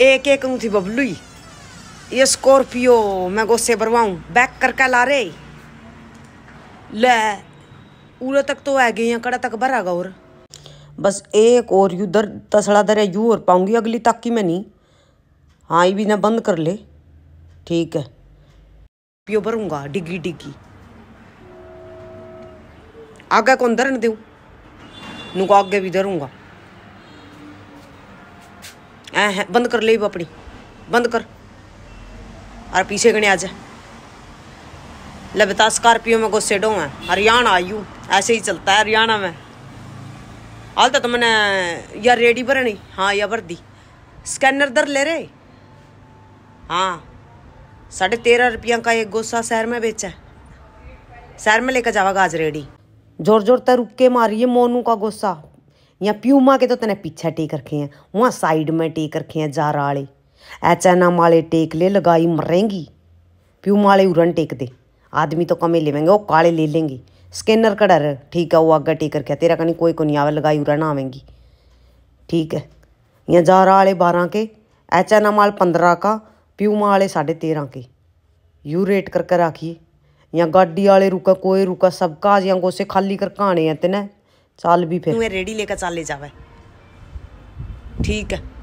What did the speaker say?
एक एक थी बबलू ये स्कॉर्पियो मैं गोसे भरवाऊ बैक करके ला रे ले उरे तक तो है गई कड़ा तक भरा गा और बस एक और यू दर तसड़ा दर यू और पाऊंगी अगली तक की मैं नहीं हाँ ये भी ना बंद कर ले ठीक है पियो भरूंगा डिगी डिगी आगे कौन धरन दूँ नुको आगे भी धरूंगा ऐ है बंद कर ले अपनी बंद कर और पीछे गने आ लबता स्कॉर्पियो में गुस्से डो है हरियाणा आयु ऐसे ही चलता है हरियाणा में हाल तो तुमने या रेडी भरनी हाँ या भर दी स्कैनर दर ले रहे हाँ साढ़े तेरह रुपया का एक गोसा शहर में बेचा है शहर में लेकर जावा गाज रेडी जोर जोर तक रुक के मारिए मोनू का गोसा या प्यूमा के तो तेने पीछे टेक रखे हैं वहाँ साइड में टेक रखे हैं जारा वाले एच एन एम वाले टेक ले लगाई मरेंगी प्यूमा वाले उरन टेक दे आदमी तो कमे लेवेंगे वो काले ले लेंगे स्कैनर का डर ठीक है वो अगर टेक रखे तेरा कहीं कोई को नहीं आवे लगाई उरन आवेंगी ठीक है या जारा वाले बारह के एच एन एम वाले पंद्रह का प्यूमा वाले साढ़े तेरह के यू रेट करके राखिए या गाड़ी वाले रुका कोई रुका सबका या गोसे खाली करका आने हैं तेने चल भी फिर रेडी लेकर चाल ले जावे ठीक है